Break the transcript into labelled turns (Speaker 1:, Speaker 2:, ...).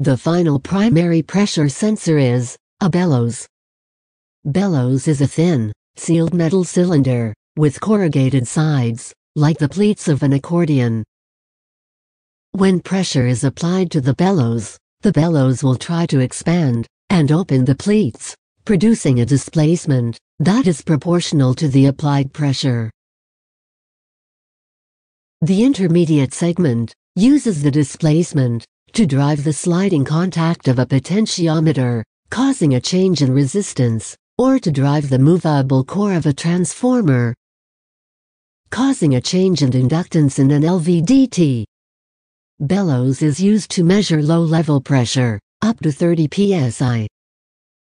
Speaker 1: The final primary pressure sensor
Speaker 2: is a bellows. Bellows is a thin, sealed metal cylinder, with corrugated sides, like the pleats of an accordion. When pressure is applied to the bellows, the bellows will try to expand and open the pleats, producing a displacement that is proportional to the applied pressure. The intermediate segment uses the displacement to drive the sliding contact of a potentiometer, causing a change in resistance, or to drive the movable core of a transformer, causing a change in inductance in an LVDT. Bellows is used to measure low-level pressure, up to 30 psi.